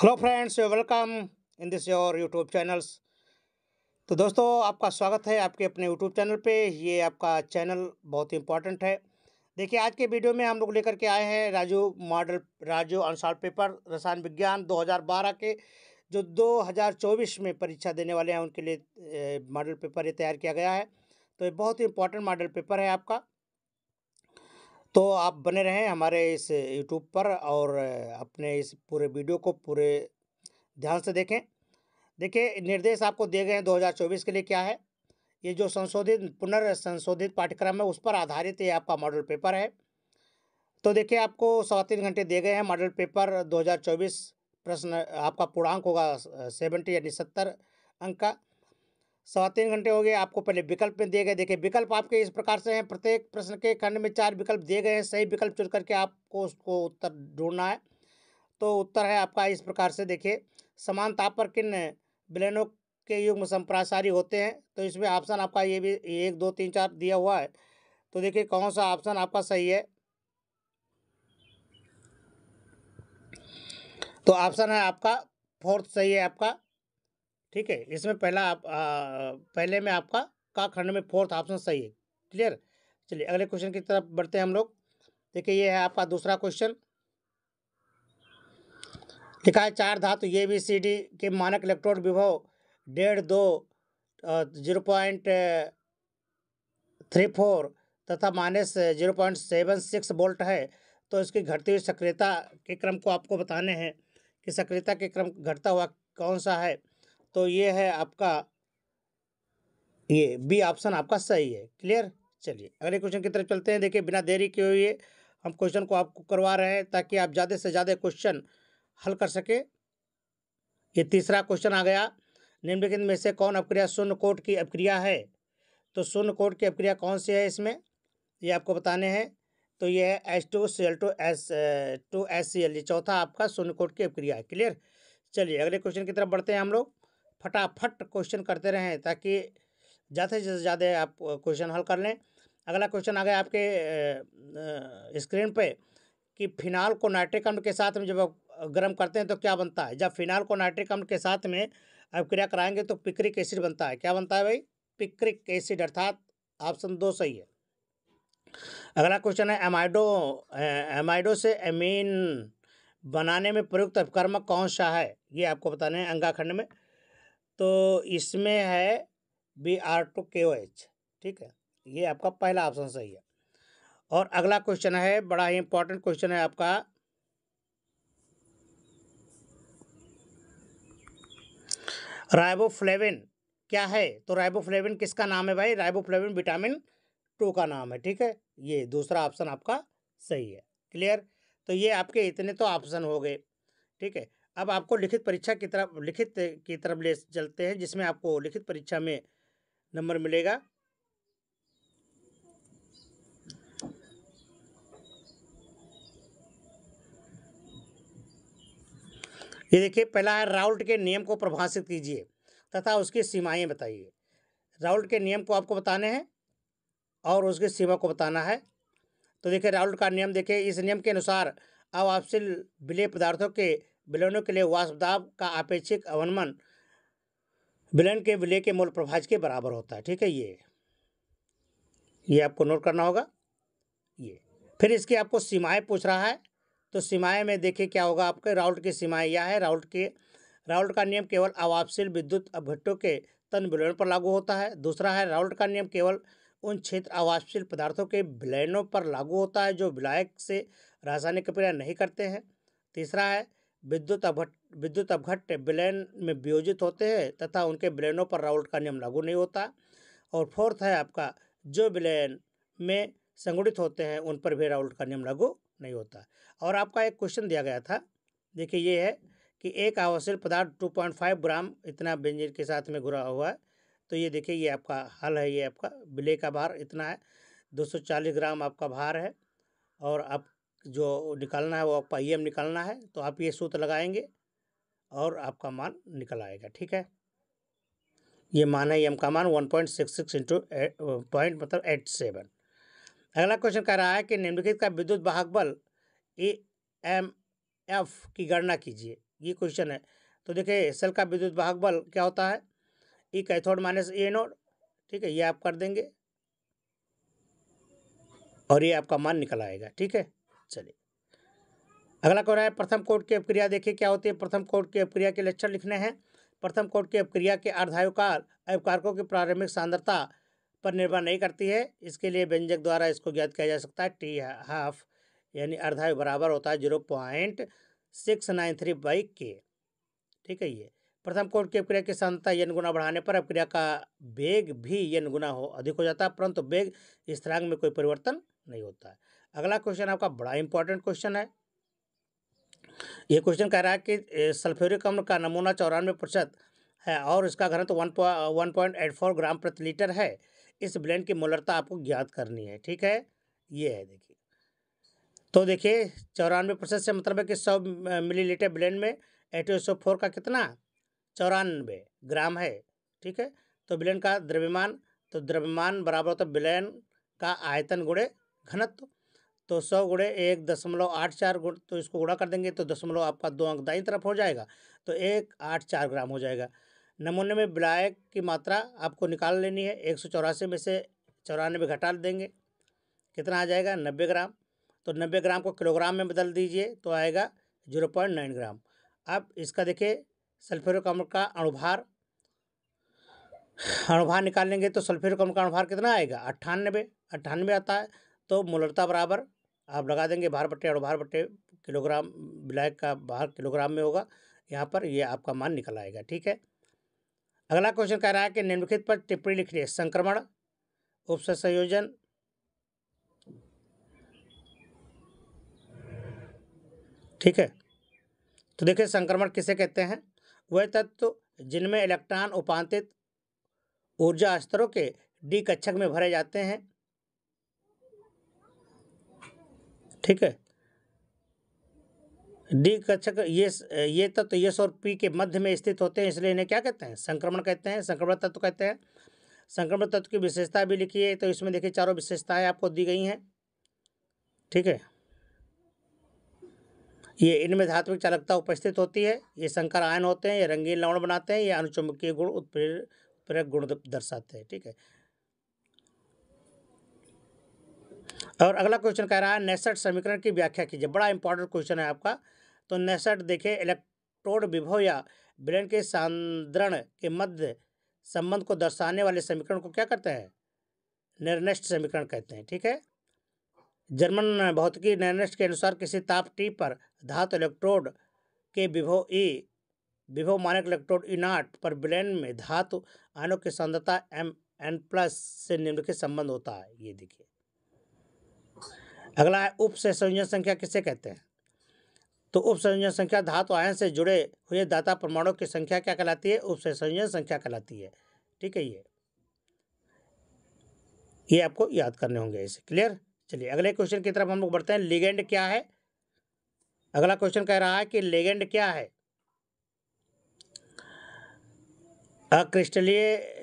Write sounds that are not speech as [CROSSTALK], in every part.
hello friends welcome in this your YouTube channels तो दोस्तों आपका स्वागत है आपके अपने यूट्यूब चैनल पे ये आपका चैनल बहुत ही इंपॉर्टेंट है देखिए आज के वीडियो में हम लोग लेकर के आए हैं राजू मॉडल राजू अनुसार पेपर रसायन विज्ञान 2012 के जो 2024 में परीक्षा देने वाले हैं उनके लिए मॉडल पेपर ये तैयार किया गया है तो ये बहुत ही इंपॉर्टेंट मॉडल पेपर है आपका तो आप बने रहें हमारे इस यूट्यूब पर और अपने इस पूरे वीडियो को पूरे ध्यान से देखें देखिए निर्देश आपको दिए गए हैं 2024 के लिए क्या है ये जो संशोधित पुनर्संशोधित पाठ्यक्रम है उस पर आधारित ये आपका मॉडल पेपर है तो देखिए आपको सवा तीन घंटे दिए गए हैं मॉडल पेपर 2024 प्रश्न आपका पूर्णांक होगा सेवेंटी यानी सत्तर अंक का सवा तीन घंटे हो गए आपको पहले विकल्प में दिए गए देखिए विकल्प आपके इस प्रकार से हैं प्रत्येक प्रश्न के खंड में चार विकल्प दिए गए हैं सही विकल्प चुन करके आपको उसको उत्तर ढूंढना है तो उत्तर है आपका इस प्रकार से देखिए समान ताप पर किन विलयनों के युग्म संप्रासारी होते हैं तो इसमें ऑप्शन आपका ये भी एक दो तीन चार दिया हुआ है तो देखिए कौन सा ऑप्शन आपका सही है तो ऑप्शन है आपका फोर्थ सही है आपका ठीक है इसमें पहला आप आ, पहले में आपका का खंड में फोर्थ ऑप्शन सही है क्लियर चलिए अगले क्वेश्चन की तरफ बढ़ते हैं हम लोग देखिए ये है आपका दूसरा क्वेश्चन लिखा है चार धातु ए बी सी डी के मानक इलेक्ट्रोड विभव डेढ़ दो जीरो पॉइंट थ्री फोर तथा minus zero point seven six volt है तो इसकी घटती हुई सक्रियता के क्रम को आपको बताने हैं कि सक्रियता के क्रम घटता हुआ कौन सा है तो ये है आपका ये बी ऑप्शन आपका सही है क्लियर चलिए अगले क्वेश्चन की तरफ चलते हैं देखिए बिना देरी के हुए हम क्वेश्चन को आपको करवा रहे हैं ताकि आप ज़्यादा से ज़्यादा क्वेश्चन हल कर सके ये तीसरा क्वेश्चन आ गया निम्नलिखित में से कौन अपक्रिया शून्य कोट की अपक्रिया है तो शून्य कोट की अपक्रिया कौन सी है इसमें ये आपको बताने हैं तो ये है S two C L two S two S C L ये चौथा आपका शून्य कोट की अपक्रिया है क्लियर चलिए अगले क्वेश्चन की तरफ बढ़ते हैं हम लोग फटाफट क्वेश्चन करते रहें ताकि ज़्यादा से ज़्यादा आप क्वेश्चन हल कर लें अगला क्वेश्चन आ गया आपके स्क्रीन पे कि फिनाल को नाइट्रिक अम्ल के साथ में जब आप गर्म करते हैं तो क्या बनता है जब फिनाल को नाइट्रिक अम्ल के साथ में आप क्रिया कराएंगे तो पिक्रिक एसिड बनता है क्या बनता है भाई पिक्रिक एसिड अर्थात ऑप्शन दो सही है अगला क्वेश्चन है एमाइडो एमाइडो से एमीन बनाने में प्रयुक्त अपकर्मक कौन सा है ये आपको बताने हैं अंगाखंड में तो इसमें है बी आर टू के ओ एच ठीक है ये आपका पहला ऑप्शन सही है और अगला क्वेश्चन है बड़ा ही इंपॉर्टेंट क्वेश्चन है आपका राइबोफ्लेविन क्या है तो राइबोफ्लेविन किसका नाम है भाई राइबोफ्लेविन विटामिन टू का नाम है ठीक है ये दूसरा ऑप्शन आपका सही है क्लियर तो ये आपके इतने तो ऑप्शन हो गए ठीक है अब आपको लिखित परीक्षा की तरफ लिखित की तरफ ले चलते हैं जिसमें आपको लिखित परीक्षा में नंबर मिलेगा ये देखिए पहला है राउल्ट के नियम को प्रभाषित कीजिए तथा उसकी सीमाएं बताइए राउल्ट के नियम को आपको बताने हैं और उसकी सीमा को बताना है तो देखिए राउल्ट का नियम देखिए इस नियम के अनुसार अब आपसे विलय पदार्थों के विलयनों के लिए वाष्पदाब का अपेक्षिक अवनमन विलयन के विलय के मूल प्रभाज के बराबर होता है ठीक है ये ये आपको नोट करना होगा ये फिर इसकी आपको सीमाएं पूछ रहा है तो सीमाएं में देखिए क्या होगा आपके राउल्ट की सीमाएं यह है राउल्ट के राउल्ट का नियम केवल अवापशील विद्युत अभट्टों के तन विलयन पर लागू होता है दूसरा है राउल्ट का नियम केवल उन क्षेत्र अवापशील पदार्थों के विलयनों पर लागू होता है जो विलायक से रासायनिक क्रिया नहीं करते हैं तीसरा है विद्युत विद्युत अपघट्ट ब्लैन में वियोजित होते हैं तथा उनके ब्लैनों पर राउल्ट का नियम लागू नहीं होता और फोर्थ है आपका जो ब्लैन में संगठित होते हैं उन पर भी राउल्ट का नियम लागू नहीं होता और आपका एक क्वेश्चन दिया गया था देखिए ये है कि एक आवश्यक पदार्थ टू पॉइंट फाइव ग्राम इतना बेंजिन के साथ में घुरा हुआ है तो ये देखिए ये आपका हल है ये आपका बिले का भार इतना है दो सौ चालीस ग्राम आपका भार है और आप जो निकालना है वो आपका ई एम निकालना है तो आप ये सूत्र लगाएंगे और आपका मान निकल आएगा ठीक है ये मान है ई एम का मान one point six six into point मतलब एट सेवन अगला क्वेश्चन कह रहा है कि निम्नलिखित का विद्युत वाहक बल ई एम एफ की गणना कीजिए ये क्वेश्चन है तो देखिए सेल का विद्युत वाहक बल क्या होता है E cathode minus anode ठीक है ये आप कर देंगे और ये आपका मान निकल आएगा ठीक है चलिए अगला कौन है प्रथम कोट की अपक्रिया देखिए क्या होती है प्रथम कोट की अपक्रिया के लक्षण लिखने हैं प्रथम कोट की अपक्रिया के काल अयुकारकों की प्रारंभिक सांद्रता पर निर्भर नहीं करती है इसके लिए व्यंजक द्वारा इसको ज्ञात किया जा सकता है टी हाफ यानी अर्धायु बराबर होता है zero point six nine three by K ठीक है ये प्रथम कोट की अपक्रिया की सांद्रता यन गुना बढ़ाने पर अपक्रिया का वेग भी यन गुना हो अधिक हो जाता है परंतु वेग स्थिरांग में कोई परिवर्तन नहीं होता है अगला क्वेश्चन आपका बड़ा इंपॉर्टेंट क्वेश्चन है ये क्वेश्चन कह रहा है कि सल्फ्यूरिक अम्ल का नमूना चौरानवे प्रतिशत है और इसका घनत्व one one point eight four gram प्रति लीटर है इस ब्लेंड की मोलरता आपको ज्ञात करनी है ठीक है ये है देखिए तो देखिए चौरानवे प्रतिशत से मतलब है कि सौ मिलीलीटर ब्लेंड में एटीएसओ फोर का कितना चौरानवे ग्राम है ठीक है तो ब्लेंड का द्रव्यमान तो द्रव्यमान बराबर होता है ब्लेंड का आयतन गुड़े घनत्व तो सौ गुड़े एक दशमलव आठ चार गुड़ तो इसको गुड़ा कर देंगे तो दशमलव आपका दो अंक दाई तरफ हो जाएगा तो एक आठ चार ग्राम हो जाएगा नमूने में ब्लैक की मात्रा आपको निकाल लेनी है एक सौ चौरासी में से चौरानवे घटा देंगे कितना आ जाएगा नब्बे ग्राम तो नब्बे ग्राम को किलोग्राम में बदल दीजिए तो आएगा जीरो पॉइंट नाइन ग्राम अब इसका देखिए सल्फेरिक अम्ल का अणुभार अणुभार निकालेंगे तो सल्फेरिक अम्ल का अणुभार कितना आएगा अट्ठानबे अट्ठानबे आता है तो मूलरता बराबर आप लगा देंगे बाहर बट्टे और बाहर बट्टे किलोग्राम ब्लैक का बाहर किलोग्राम में होगा यहाँ पर ये आपका मान निकल आएगा ठीक है अगला क्वेश्चन कह रहा है कि निम्नलिखित पर टिप्पणी लिखिए संक्रमण उप संयोजन ठीक है तो देखिए संक्रमण किसे कहते हैं वह तत्व जिनमें इलेक्ट्रॉन उपांतित ऊर्जा स्तरों के डी कक्षक में भरे जाते हैं ठीक है डी कक्षक अच्छा ये ये तत्व तो यस और पी के मध्य में स्थित होते हैं इसलिए इन्हें क्या कहते हैं संक्रमण कहते हैं संक्रमण तत्व कहते हैं संक्रमण तत्व की विशेषता भी लिखी है तो इसमें देखिए चारों विशेषताएं आपको दी गई हैं ठीक है ये इनमें धात्विक चालकता उपस्थित होती है ये संकर आयन होते हैं ये रंगीन लवण बनाते हैं ये अनुचुंबकीय गुण उत्प्रेरक गुण दर्शाते हैं ठीक है और अगला क्वेश्चन कह रहा है नेसट समीकरण की व्याख्या कीजिए बड़ा इंपॉर्टेंट क्वेश्चन है आपका तो नेसट देखिए इलेक्ट्रोड विभव या ब्रेन के सांद्रण के मध्य संबंध को दर्शाने वाले समीकरण को क्या करते हैं निर्नेस्ट समीकरण कहते हैं ठीक है जर्मन भौतिकी निर्नेस्ट के अनुसार किसी ताप टी पर धातु इलेक्ट्रोड के विभो ई e, विभो मानक इलेक्ट्रोड ई नाट पर ब्रेन में धातु आनों की सांद्रता एम एन प्लस से निम्नलिखित संबंध होता है ये देखिए अगला है उप से संयोजन संख्या किसे कहते हैं तो उप संयोजन संख्या धातु आयन से जुड़े हुए दाता परमाणु की संख्या क्या कहलाती है उप से संयोजन संख्या कहलाती है ठीक है ये ये आपको याद करने होंगे इसे क्लियर चलिए अगले क्वेश्चन की तरफ हम लोग बढ़ते हैं लिगेंड क्या है अगला क्वेश्चन कह रहा है कि लिगेंड क्या है अक्रिस्टलीय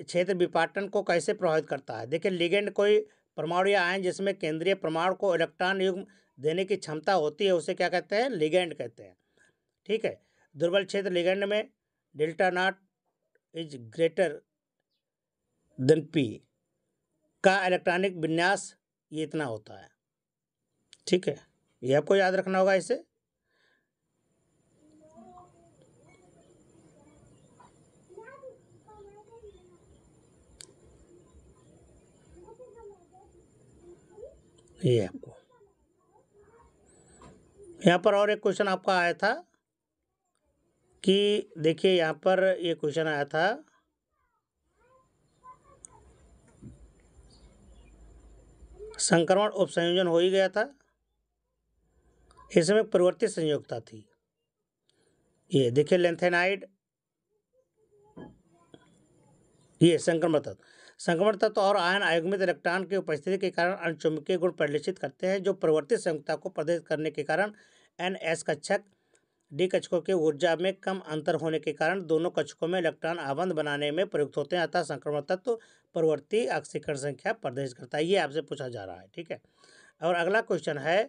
क्षेत्र विपाटन को कैसे प्रभावित करता है देखिए लिगेंड कोई परमाणु या आयन जिसमें केंद्रीय प्रमाण को इलेक्ट्रॉन युग्म देने की क्षमता होती है उसे क्या कहते हैं लिगेंड कहते हैं ठीक है दुर्बल क्षेत्र लिगेंड में delta naught is greater than P का इलेक्ट्रॉनिक विन्यास ये इतना होता है ठीक है ये आपको याद रखना होगा इसे ये आपको यहाँ पर और एक क्वेश्चन आपका आया था कि देखिए यहाँ पर ये क्वेश्चन आया था संक्रमण उपसंयोजन हो ही गया था इसमें परिवर्तित संयोगता थी ये देखिए लेंथेनाइड ये संक्रमण संक्रमण तत्व तो और आयन आयुग्मित इलेक्ट्रॉन की उपस्थिति के कारण अनुचुंबकीय गुण परिलक्षित करते हैं जो प्रवर्तित संयुक्ता को प्रदर्शित करने के कारण एन एस कक्षक डी कक्षकों के ऊर्जा में कम अंतर होने के कारण दोनों कक्षकों में इलेक्ट्रॉन आबंध बनाने में प्रयुक्त होते हैं अतः संक्रमण तत्व प्रवर्ती ऑक्सीकरण संख्या प्रदर्शित करता है ये आपसे पूछा जा रहा है ठीक है और अगला क्वेश्चन है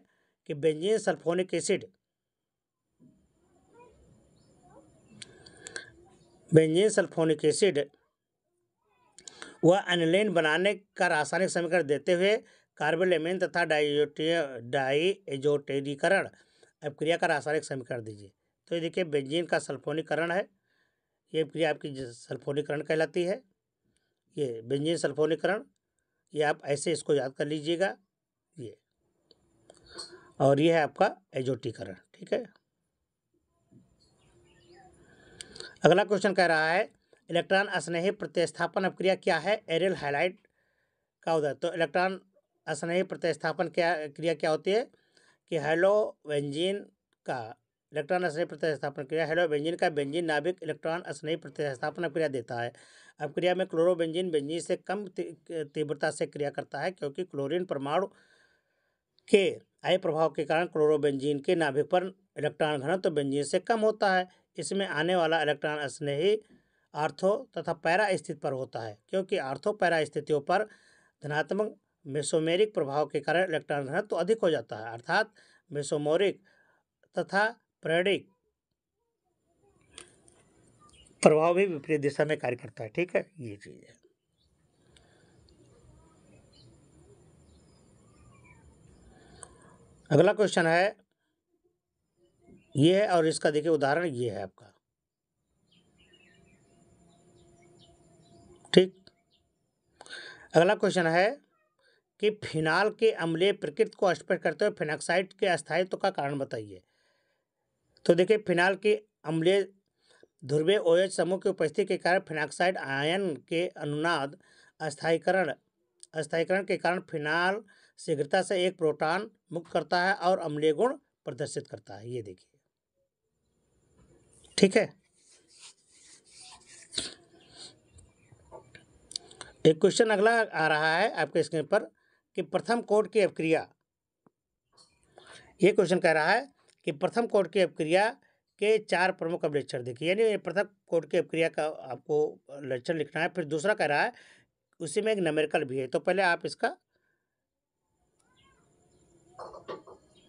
कि benzene sulphonic acid benzene sulphonic acid वह एनिलीन बनाने का रासायनिक समीकरण देते हुए कार्बोलेमिन तथा डाइजोटेरीकरण अपक्रिया का रासायनिक समीकरण दीजिए तो ये देखिए बेंजीन का सल्फोनीकरण है ये क्रिया आपकी सल्फोनीकरण कहलाती है ये बेंजीन सल्फोनीकरण ये आप ऐसे इसको याद कर लीजिएगा ये और ये है आपका एजोटीकरण ठीक है अगला क्वेश्चन कह रहा है इलेक्ट्रॉन स्नेही प्रतिस्थापन अपक्रिया क्या है एरियल हाइलाइट का उदय तो इलेक्ट्रॉन स्नेही प्रतिस्थापन क्या क्रिया क्या होती है कि हेलोवेंजिन का इलेक्ट्रॉन स्नेही प्रतिस्थापन क्रिया हेलोवेंजिन का बेंजिन नाभिक इलेक्ट्रॉन स्नेही प्रतिस्थापन अपक्रिया देता है अपक्रिया में क्लोरोबेंजिन बेंजिन से कम तीव्रता से क्रिया करता है क्योंकि क्लोरिन परमाणु के आय प्रभाव के कारण क्लोरोबेंजीन के नाभिक पर इलेक्ट्रॉन घनत्व तो बेंजीन से कम होता है इसमें आने वाला इलेक्ट्रॉन स्नेही आर्थो तथा पैरा स्थिति पर होता है क्योंकि आर्थो पैरा स्थितियों पर धनात्मक मेसोमेरिक प्रभाव के कारण इलेक्ट्रॉन घनत्व तो अधिक हो जाता है अर्थात मेसोमोरिक तथा प्रेडिक प्रभाव भी विपरीत दिशा में कार्य करता है ठीक है ये चीज़ है अगला क्वेश्चन है ये है और इसका देखिए उदाहरण ये है आपका ठीक अगला क्वेश्चन है कि फिनाल के अम्लीय प्रकृति को स्पष्ट करते हुए फिनाक्साइड के अस्थायित्व का कारण बताइए तो देखिए फिनाल के अम्लीय ध्रुवे ओएच समूह की उपस्थिति के कारण फिनाक्साइड आयन के अनुनाद अस्थायीकरण अस्थायीकरण के कारण फिनाल शीघ्रता से एक प्रोटॉन मुक्त करता है और अम्लीय गुण प्रदर्शित करता है ये देखिए ठीक है एक क्वेश्चन अगला आ रहा है आपके स्क्रीन पर कि प्रथम कोड की अपक्रिया ये क्वेश्चन कह रहा है कि प्रथम कोड की अपक्रिया के चार प्रमुख अभिलक्षण देखिए यानी प्रथम कोड की अपक्रिया का आपको लक्षण लिखना है फिर दूसरा कह रहा है उसी में एक नमेरिकल भी है तो पहले आप इसका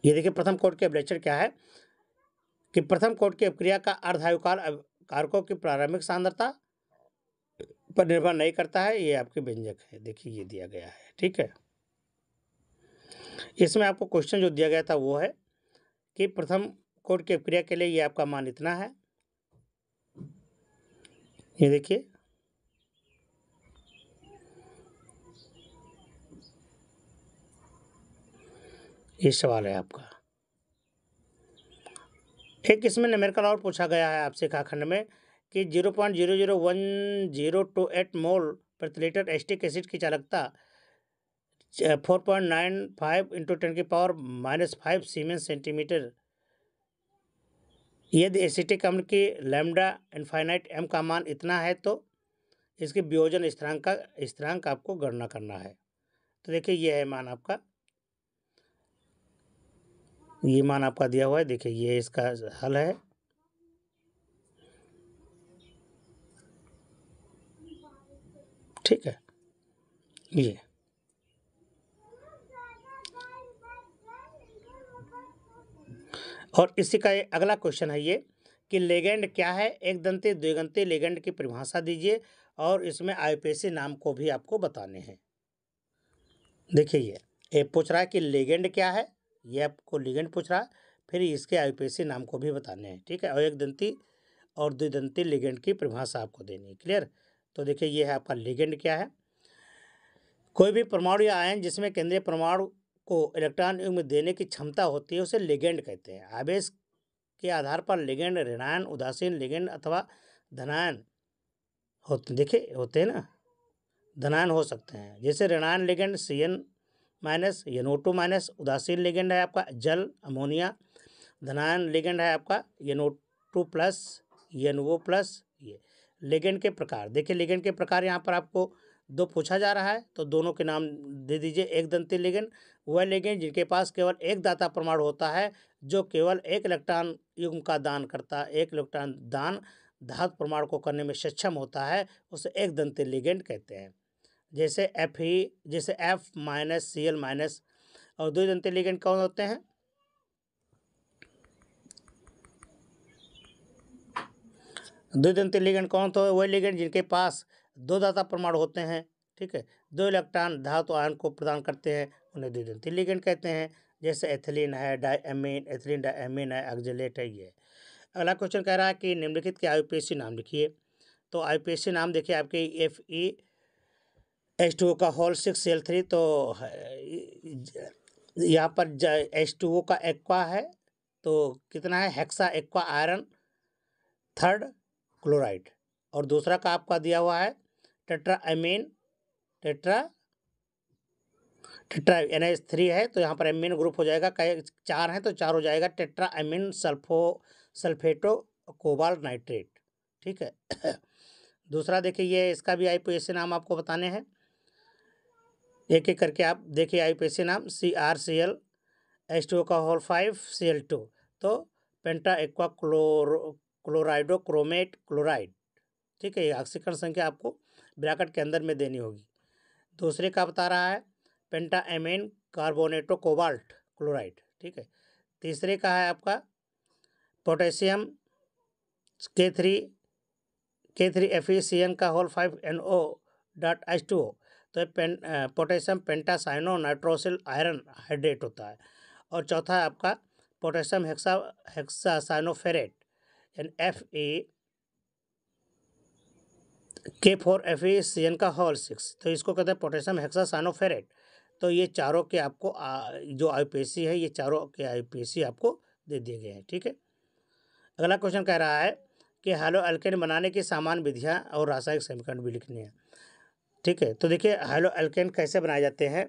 ये देखिए प्रथम कोड के अभिलक्षण क्या है कि प्रथम कोड की अपक्रिया का अर्धायुकाल कारकों की प्रारंभिक सांद्रता पर निर्भर नहीं करता है ये आपके व्यंजक है देखिए ये दिया गया है ठीक है इसमें आपको क्वेश्चन जो दिया गया था वो है कि प्रथम कोट की क्रिया के लिए ये आपका मान इतना है ये देखिए ये सवाल है आपका एक इसमें नमेरिकल और पूछा गया है आपसे खंड में कि zero point zero zero one zero two eight mole प्रति लीटर एस्टिक एसिड की चालकता four point nine five into ten की power minus five siemens centimetre यदि एसिटिक अम्ल की लैम्डा इनफाइनाइट एम का मान इतना है तो इसके वियोजन स्थिरांक का स्थिरांक आपको गणना करना है तो देखिए यह है मान आपका ये मान आपका दिया हुआ है देखिए ये इसका हल है ठीक है ये और इसी का अगला क्वेश्चन है ये कि लेगेंड क्या है एक दंते द्विगंते लेगेंड की परिभाषा दीजिए और इसमें आईपीएसी नाम को भी आपको बताने हैं देखिए ये ये पूछ रहा है कि लेगेंड क्या है ये आपको लेगेंड पूछ रहा है फिर इसके आईपीएसी नाम को भी बताने हैं ठीक है और एक दंती और द्विदंती लेगेंड की परिभाषा आपको देनी है क्लियर तो देखिए ये है आपका लिगेंड क्या है कोई भी परमाणु या आयन जिसमें केंद्रीय परमाणु को इलेक्ट्रॉन युग्म देने की क्षमता होती है उसे लिगेंड कहते हैं आवेश के आधार पर लिगेंड ऋणायन उदासीन लिगेंड अथवा धनायन होते देखिए होते हैं ना धनायन हो सकते हैं जैसे ऋणायन ligand C N minus N O two minus उदासीन लिगेंड है आपका जल अमोनिया धनायन लिगेंड है आपका N O two plus N O plus ligand के प्रकार देखिए लेगेंड के प्रकार यहाँ पर आपको दो पूछा जा रहा है तो दोनों के नाम दे दीजिए एक दंती लेगेंड वह लेगेंड जिनके पास केवल एक दाता प्रमाण होता है जो केवल एक इलेक्ट्रॉन युग्म का दान करता है एक इलेक्ट्रॉन दान धातु प्रमाण को करने में सक्षम होता है उसे एक दंती लेगेंड कहते हैं जैसे एफ ही जैसे F minus C L minus और दो दंती लेगेंड कौन होते हैं द्विदंती लिगेंड कौन तो वही लिगेंड जिनके पास दो दाता परमाणु होते हैं ठीक है दो इलेक्ट्रॉन धातु आयन को प्रदान करते हैं उन्हें द्विदंती लिगेंड कहते हैं जैसे एथिलीन है डायमीन एथिलीन डायमीन है एक्जलेट है ये अगला क्वेश्चन कह रहा है कि निम्नलिखित के सी नाम लिखिए तो सी नाम देखिए आपके F E H two O का होल सिक्स एल थ्री तो यहाँ पर एच टू ओ का एक्वा है तो कितना है hexa aqua iron third chloride और दूसरा का आपका दिया हुआ है tetra ammine tetra tetra N H three है तो यहाँ पर एमीन ग्रुप हो जाएगा कई चार है तो चार हो जाएगा tetra ammine sulpho sulphato cobalt nitrate ठीक है [COUGHS] दूसरा देखिए ये इसका भी आई पी नाम आपको बताने हैं एक एक करके आप देखिए आई पी नाम C R C L H two का whole five C L two तो penta aqua chloro chloridochromate chloride ठीक है ये ऑक्सीकरण संख्या आपको ब्रैकेट के अंदर में देनी होगी दूसरे का बता रहा है पेंटाएमेन कार्बोनेटो कोबाल्ट क्लोराइड ठीक है तीसरे का है आपका पोटेशियम के three K three F E C N का whole five N O dot H two O तो पें potassium pentacyano nitrosyl iron hydrate होता है और चौथा है आपका potassium hexa hexacyanoferrate F A K four F A C N का हॉल सिक्स तो इसको कहते हैं पोटेशियम हेक्सासानोफेरेट तो ये चारों के आपको आ, जो सी है ये चारों के सी आपको दे दिए गए हैं ठीक है अगला क्वेश्चन कह रहा है कि हेलो एल्केन बनाने की सामान्य विधियाँ और रासायनिक समीकरण भी लिखनी है ठीक है तो देखिए हेलो एल्केन कैसे बनाए जाते हैं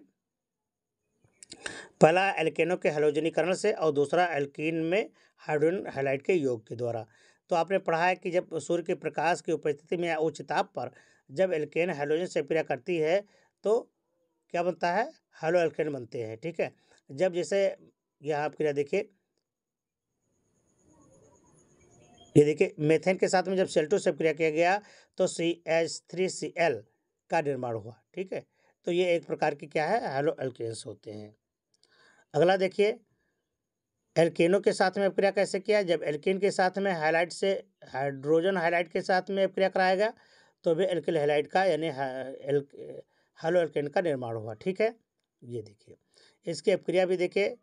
पहला एल्केनों के हेलोजनीकरण से और दूसरा एल्कीन में हाइड्रोजन हाइलाइट के योग के द्वारा तो आपने पढ़ा है कि जब सूर्य के प्रकाश की उपस्थिति में या उच्च ताप पर जब एल्केन हाइड्रोजन से क्रिया करती है तो क्या बनता है हेलो एल्केन बनते हैं ठीक है जब जैसे यह आप क्रिया देखिए ये देखिए मेथेन के साथ में जब सेल्टो से क्रिया किया गया तो C H three C L का निर्माण हुआ ठीक है तो ये एक प्रकार की क्या है हेलो एल्केन्स होते हैं अगला देखिए एल्केनों के साथ में अपक्रिया कैसे किया जब एल्केन के साथ में हाईलाइट से हाइड्रोजन हाईलाइट के साथ में अपक्रिया गया तो भी एल्किल हाईलाइट का यानी हेलो एल्केन का निर्माण हुआ ठीक है ये देखिए इसकी अपक्रिया भी देखिए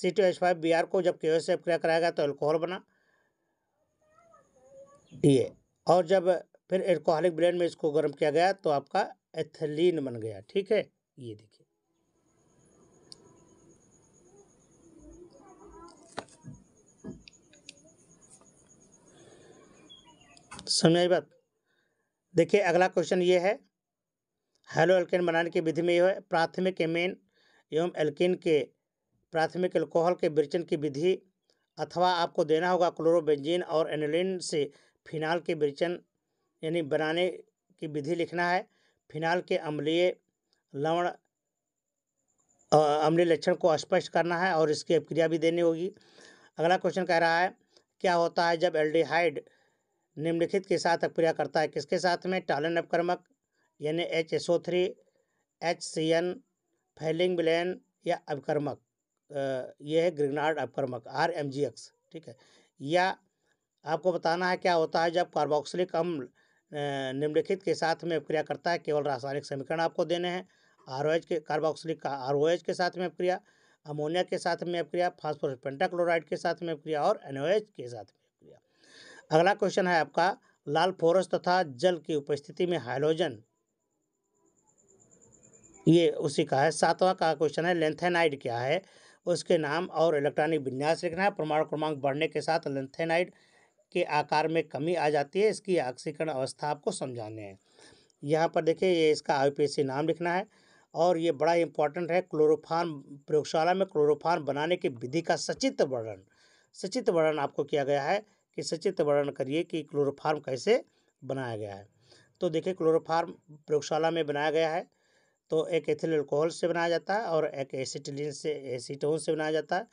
C two H five B R को जब के से अपक्रिया गया तो एल्कोहल बना डी और जब फिर एल्कोहलिक ब्लेंड में इसको गर्म किया गया तो आपका एथलिन बन गया ठीक है ये देखिए समझ बात देखिए अगला क्वेश्चन ये है हेलो एल्केन बनाने की विधि में यह है प्राथमिक एमेन एवं एल्किन के प्राथमिक एल्कोहल के विरचन की विधि अथवा आपको देना होगा क्लोरोबेंजीन और एनोलिन से फिनाल के विरचन यानी बनाने की विधि लिखना है फिनाल के अम्लीय लवण अम्लीय लक्षण को स्पष्ट करना है और इसकी अभिक्रिया भी देनी होगी अगला क्वेश्चन कह रहा है क्या होता है जब एल्डिहाइड निम्नलिखित के साथ अक्रिया करता है किसके साथ में टालन अपक्रमक यानी H S O three H C N Fehling ब्लैन या अपक्रमक ये है ग्रिगनार्ड अपक्रमक आर एम जी एक्स ठीक है या आपको बताना है क्या होता है जब कार्बोक्सिलिक अम्ल निम्नलिखित के साथ में अपक्रिया करता है केवल रासायनिक समीकरण आपको देने हैं आर के कार्बोक्सिलिक का आर के साथ में अपक्रिया अमोनिया के साथ में अपक्रिया फास्फोरस पेंटाक्लोराइड के साथ में अपक्रिया और एन के साथ में अगला क्वेश्चन है आपका लाल फोरस तथा जल की उपस्थिति में हाइड्रोजन ये उसी का है सातवां का क्वेश्चन है लेंथेनाइड क्या है उसके नाम और इलेक्ट्रॉनिक विन्यास लिखना है परमाणु क्रमांक बढ़ने के साथ लेंथेनाइड के आकार में कमी आ जाती है इसकी ऑक्सीकरण अवस्था आपको समझाने हैं यहाँ पर देखिए ये इसका आई नाम लिखना है और ये बड़ा इंपॉर्टेंट है क्लोरोफान प्रयोगशाला में क्लोरोफान बनाने की विधि का सचित्र वर्णन सचित्र वर्णन आपको किया गया है कि सचित्र वर्णन करिए कि क्लोरोफार्म कैसे बनाया गया है तो देखिए क्लोरोफार्म प्रयोगशाला में बनाया गया है तो एक एथिल अल्कोहल से बनाया जाता है और एक एसिटिलिन से एसीटोन से बनाया जाता है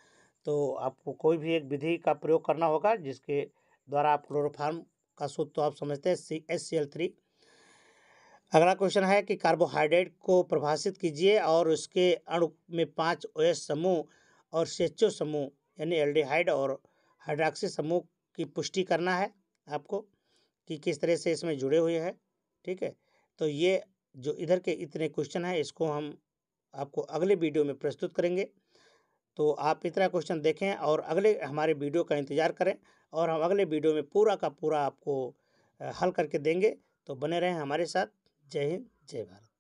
तो आपको कोई भी एक विधि का प्रयोग करना होगा जिसके द्वारा आप क्लोरोफार्म का सूत्र तो आप समझते हैं C S C L three अगला क्वेश्चन है कि कार्बोहाइड्रेट को प्रभाषित कीजिए और उसके अणु में पाँच ओ एस समूह और सी एच ओ समूह यानी एल्डिहाइड और हाइड्राक्सी समूह की पुष्टि करना है आपको कि किस तरह से इसमें जुड़े हुए हैं ठीक है तो ये जो इधर के इतने क्वेश्चन हैं इसको हम आपको अगले वीडियो में प्रस्तुत करेंगे तो आप इतना क्वेश्चन देखें और अगले हमारे वीडियो का इंतज़ार करें और हम अगले वीडियो में पूरा का पूरा आपको हल करके देंगे तो बने रहें हमारे साथ जय हिंद जय भारत